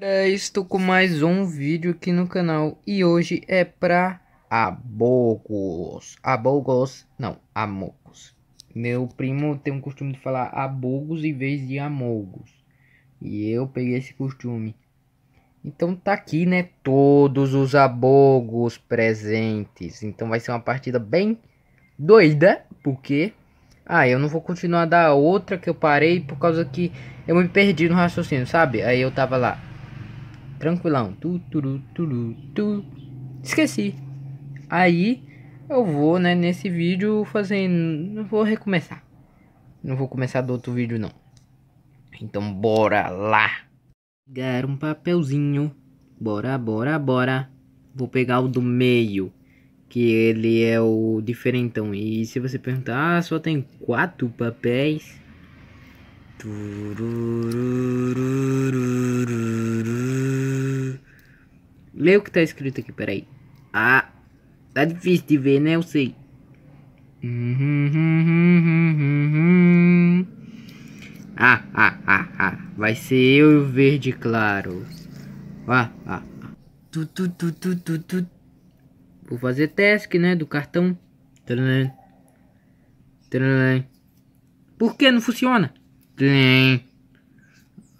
Estou com mais um vídeo aqui no canal e hoje é pra abogos, abogos, não, amogos. Meu primo tem um costume de falar abogos em vez de amogos e eu peguei esse costume. Então tá aqui, né, todos os abogos presentes. Então vai ser uma partida bem doida, porque... Ah, eu não vou continuar da outra que eu parei por causa que eu me perdi no raciocínio, sabe? Aí eu tava lá, tranquilão. Tu, tu, tu, tu, Esqueci. Aí eu vou, né, nesse vídeo fazendo. vou recomeçar. Não vou começar do outro vídeo, não. Então bora lá. Pegar um papelzinho. Bora, bora, bora. Vou pegar o do meio. Que ele é o diferentão. E se você perguntar, ah, só tem quatro papéis. Lê o que tá escrito aqui, peraí. Ah, tá difícil de ver, né? Eu sei. Ah, ah, ah, ah. Vai ser eu e o verde claro. Ah, ah. Tu, tu, tu, tu, tu, tu. Vou fazer task, né? Do cartão. Por que não funciona? Tlim.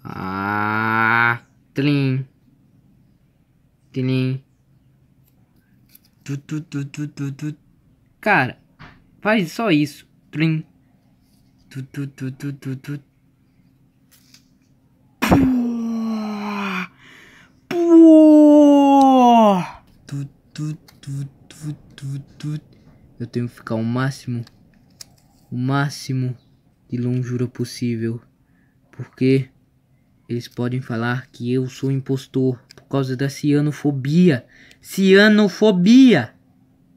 Ah, tlim. Tlim. Tu, tu, tu, tu, tu, tu. Cara, faz só isso. Tlim. Tu, tu, tu, tu, tu, tu. Pua. Pua. Tu, tu, tu, tu, tu, tu. Eu tenho que ficar o máximo. O máximo de longura possível, porque eles podem falar que eu sou impostor por causa da cianofobia. Cianofobia!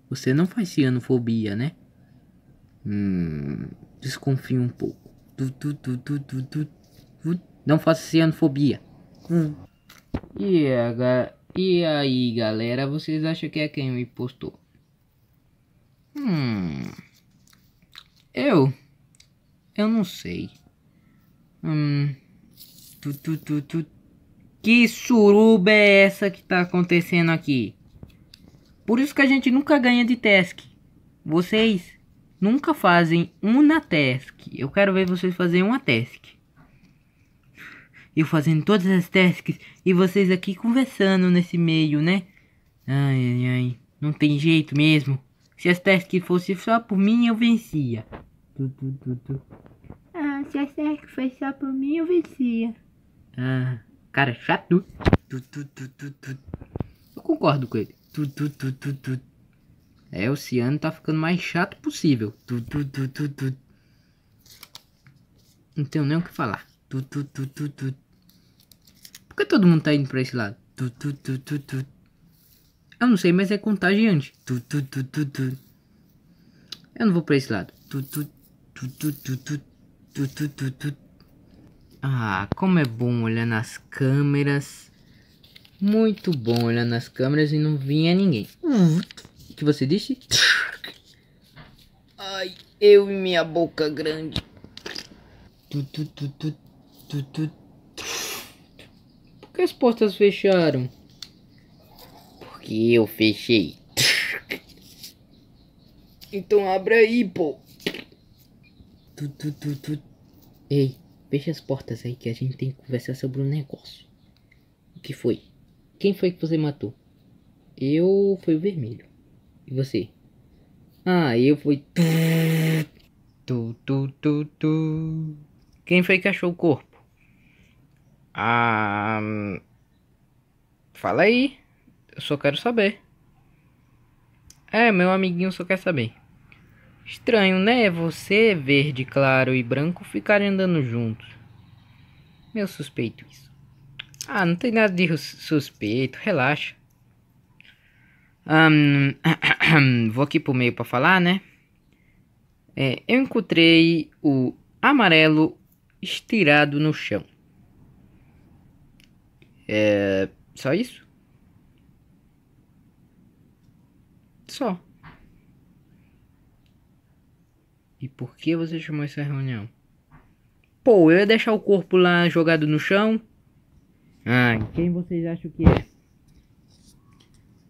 Você não faz cianofobia, né? Hum, desconfio um pouco. Du, du, du, não faça cianofobia. Hum. E, a, e aí, galera, vocês acham que é quem me impostor? Hum. Eu? Eu não sei. Hum. Tu, tu, tu, tu. Que suruba é essa que tá acontecendo aqui? Por isso que a gente nunca ganha de task. Vocês nunca fazem uma task. Eu quero ver vocês fazerem uma task. Eu fazendo todas as tasks e vocês aqui conversando nesse meio, né? Ai, ai, ai. Não tem jeito mesmo. Se as tasks fossem só por mim, eu vencia. Ah, se achar que foi só por mim, eu vencia. Ah, cara chato. Eu concordo com ele. É, o Ciano tá ficando mais chato possível. Não tenho nem o que falar. Por que todo mundo tá indo pra esse lado? Eu não sei, mas é contagiante. Eu não vou pra esse lado ah, como é bom olhar nas câmeras. Muito bom olhar nas câmeras e não vinha ninguém. O que você disse? Ai, eu e minha boca grande. Por que as portas fecharam? Porque eu fechei. Então abra aí, pô tu, tu, tu, tu. Ei, fecha as portas aí que a gente tem que conversar sobre um negócio. O que foi? Quem foi que você matou? Eu foi o vermelho. E você? Ah, eu fui. Tu, tu, tu, tu. Quem foi que achou o corpo? Ah. Fala aí. Eu só quero saber. É, meu amiguinho só quer saber. Estranho, né? É você, verde claro e branco, ficarem andando juntos. Meu suspeito isso. Ah, não tem nada de suspeito, relaxa. Um, vou aqui pro meio para falar, né? É, eu encontrei o amarelo estirado no chão. É só isso? Só. E por que você chamou essa reunião? Pô, eu ia deixar o corpo lá jogado no chão. Ah, quem vocês acham que é?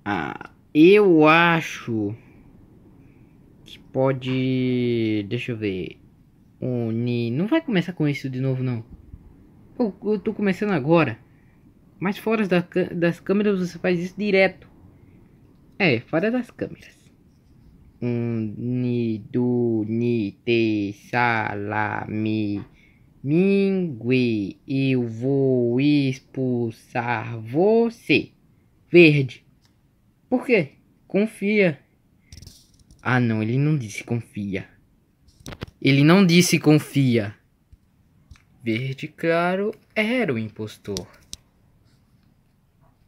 Ah, eu acho que pode. Deixa eu ver. Oni. Não vai começar com isso de novo, não. Pô, eu tô começando agora. Mas fora das câmeras você faz isso direto. É, fora das câmeras. Unido, ni, te, sa, mingue. Eu vou expulsar você. Verde. Por quê? Confia. Ah, não, ele não disse confia. Ele não disse confia. Verde claro era o impostor.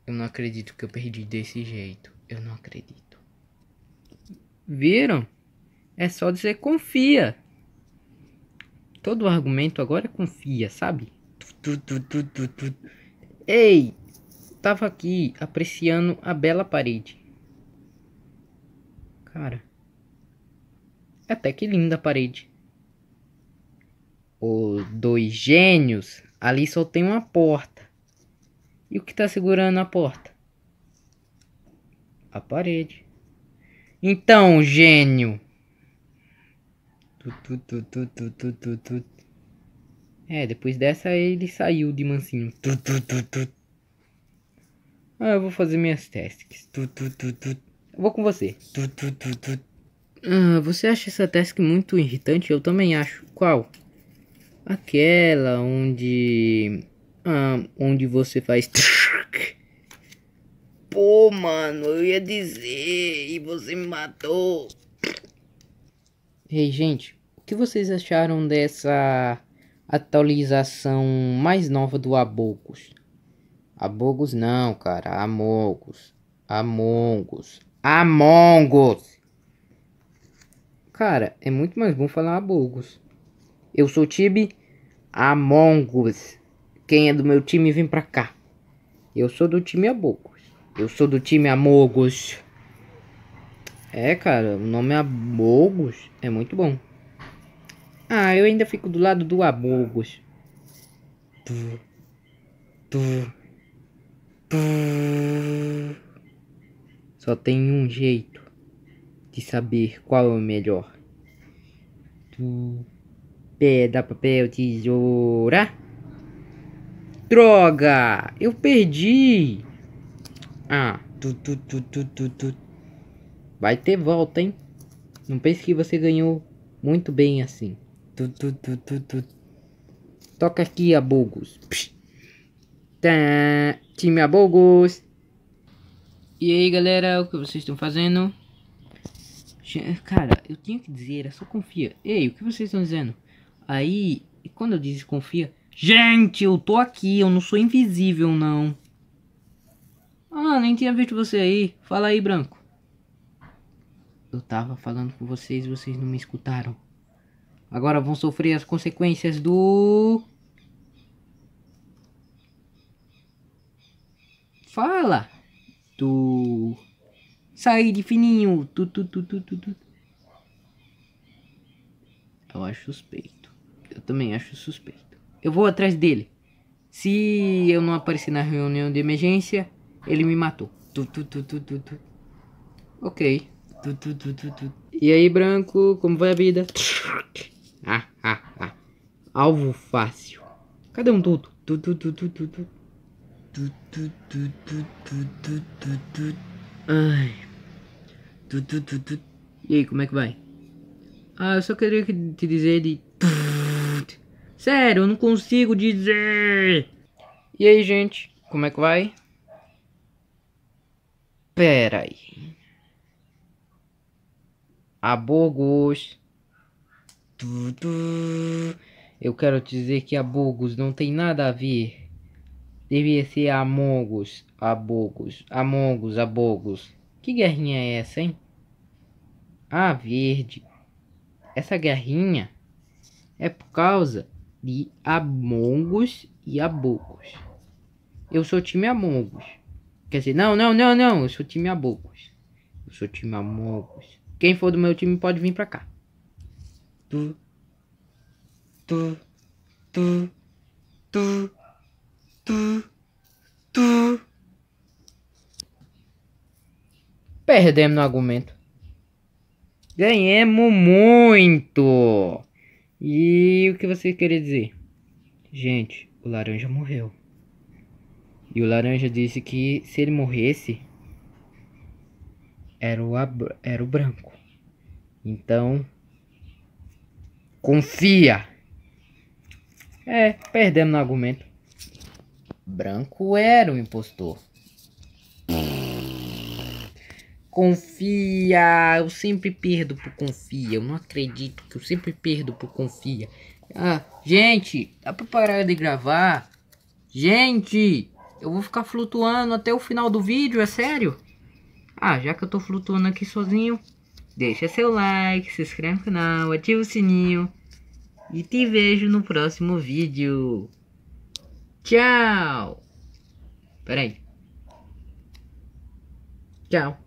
Eu não acredito que eu perdi desse jeito. Eu não acredito. Viram? É só dizer confia. Todo argumento agora é confia, sabe? Ei, tava aqui apreciando a bela parede. Cara, é até que linda a parede. Os dois gênios, ali só tem uma porta. E o que tá segurando a porta? A parede. Então, gênio. É, depois dessa ele saiu de mansinho. Ah, eu vou fazer minhas testes. Eu vou com você. Ah, você acha essa task muito irritante? Eu também acho. Qual? Aquela onde... Ah, onde você faz... Pô, mano, eu ia dizer e você me matou. Ei, gente, o que vocês acharam dessa atualização mais nova do abogus? Abogus não, cara, amogus, amongus, Amongos! Cara, é muito mais bom falar abogus. Eu sou o Tibi amongus. Quem é do meu time vem pra cá. Eu sou do time Abogus. Eu sou do time Amogos. É, cara, o nome Amogos é muito bom. Ah, eu ainda fico do lado do Amogos. Só tem um jeito de saber qual é o melhor. Tu, pedra, papel, tesoura. Droga! Eu perdi! Ah, tu, tu, tu, tu, tu, tu. Vai ter volta, hein? Não pense que você ganhou muito bem assim. Tu, tu, tu, tu, tu. Toca aqui, Abogos. Tá, time Abogos. E aí, galera, o que vocês estão fazendo? Cara, eu tinha que dizer, era só confia. Ei, o que vocês estão dizendo? Aí, quando eu disse confia, gente, eu tô aqui, eu não sou invisível, não. Ah, nem tinha visto você aí. Fala aí, branco. Eu tava falando com vocês, vocês não me escutaram. Agora vão sofrer as consequências do... Fala! Do... Sair de fininho! Tu, tu, tu, tu, tu, tu. Eu acho suspeito. Eu também acho suspeito. Eu vou atrás dele. Se eu não aparecer na reunião de emergência, ele me matou. Tu, tu, tu, tu, tu, tu. Ok. Tu, tu, tu, tu, tu. E aí, branco, como vai a vida? Ah, ah, ah. Alvo fácil. Cadê um tudo? Tu, tu, tu, tu, tu, tu. Tu, tu, tu, tu, tu, tu, tu, tu. Ai. Tu, tu, tu, tu. E aí, como é que vai? Ah, eu só queria te dizer de... Sério, eu não consigo dizer. E aí, gente, como é que vai? Pera aí. A Bogus. Eu quero dizer que a Bogus não tem nada a ver. Devia ser A Bogus. A Mongus. A Bogus. Que guerrinha é essa, hein? Ah, verde. Essa guerrinha é por causa de Among Us e abogus. Eu sou time Among Us. Quer dizer, não, não, não, não. Eu sou time Abocos. Eu sou time Amogos. Quem for do meu time pode vir pra cá. Tu. Tu. Tu. Tu. Tu. Tu. Perdemos no argumento. Ganhemos muito. E o que você queria dizer? Gente, o laranja morreu. E o laranja disse que se ele morresse, era o, era o branco. Então, confia. É, perdemos no argumento. Branco era o impostor. Confia, eu sempre perdo por confia. Eu não acredito que eu sempre perdo por confia. Ah, gente, dá pra parar de gravar? Gente! Eu vou ficar flutuando até o final do vídeo, é sério? Ah, já que eu tô flutuando aqui sozinho, deixa seu like, se inscreve no canal, ativa o sininho. E te vejo no próximo vídeo. Tchau! Peraí. Tchau.